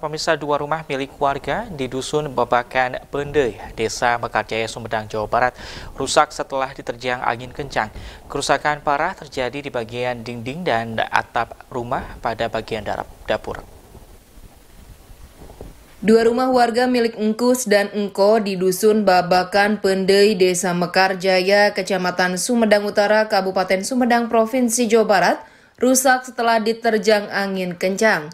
Pemirsa dua rumah milik warga di Dusun Babakan Bende, Desa Mekarjaya, Sumedang, Jawa Barat, rusak setelah diterjang angin kencang. Kerusakan parah terjadi di bagian dinding dan atap rumah pada bagian dapur. Dua rumah warga milik Engkus dan Engko di Dusun Babakan Pendei, Desa Mekarjaya, Kecamatan Sumedang Utara, Kabupaten Sumedang, Provinsi Jawa Barat, rusak setelah diterjang angin kencang.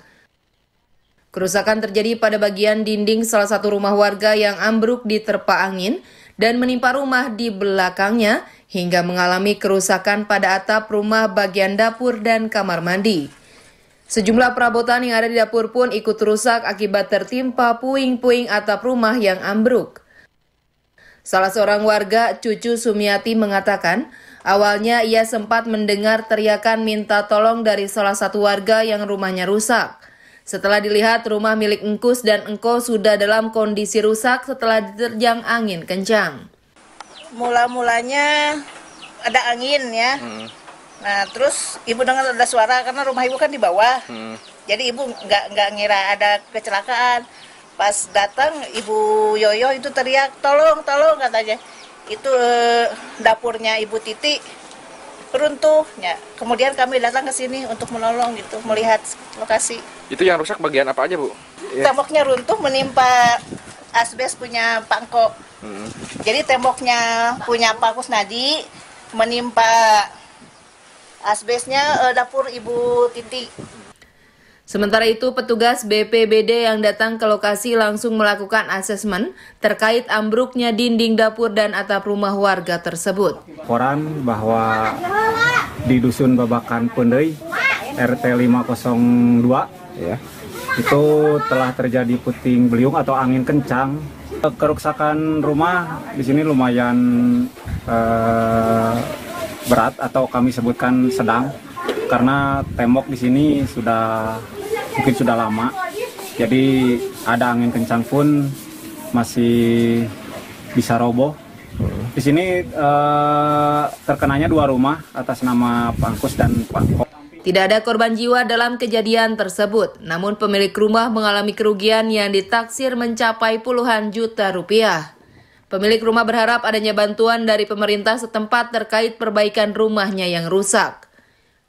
Kerusakan terjadi pada bagian dinding salah satu rumah warga yang ambruk diterpa angin dan menimpa rumah di belakangnya hingga mengalami kerusakan pada atap rumah bagian dapur dan kamar mandi. Sejumlah perabotan yang ada di dapur pun ikut rusak akibat tertimpa puing-puing atap rumah yang ambruk. Salah seorang warga, cucu Sumiati mengatakan, awalnya ia sempat mendengar teriakan minta tolong dari salah satu warga yang rumahnya rusak. Setelah dilihat, rumah milik Engkus dan Engko sudah dalam kondisi rusak setelah diterjang angin kencang. Mula-mulanya ada angin ya. Hmm. Nah, terus ibu dengar ada suara karena rumah ibu kan di bawah. Hmm. Jadi ibu nggak nggak ngira ada kecelakaan. Pas datang ibu Yoyo itu teriak, "Tolong, tolong," katanya. Itu eh, dapurnya ibu Titi Runtuhnya, Kemudian kami datang ke sini untuk menolong gitu, hmm. melihat lokasi. Itu yang rusak bagian apa aja, Bu? Iya. Temboknya runtuh menimpa asbes punya Pangko. Hmm. Jadi temboknya punya Pak Kusnadi menimpa asbesnya eh, dapur Ibu Titi. Sementara itu, petugas BPBD yang datang ke lokasi langsung melakukan asesmen terkait ambruknya dinding dapur dan atap rumah warga tersebut. Koran bahwa di Dusun Babakan Pundei, RT 502, ya, itu telah terjadi puting beliung atau angin kencang. Kerusakan rumah di sini lumayan eh, berat atau kami sebutkan sedang karena tembok di sini sudah mungkin sudah lama jadi ada angin kencang pun masih bisa roboh di sini eh, terkenanya dua rumah atas nama Pangkus dan Pangkok tidak ada korban jiwa dalam kejadian tersebut, namun pemilik rumah mengalami kerugian yang ditaksir mencapai puluhan juta rupiah. Pemilik rumah berharap adanya bantuan dari pemerintah setempat terkait perbaikan rumahnya yang rusak.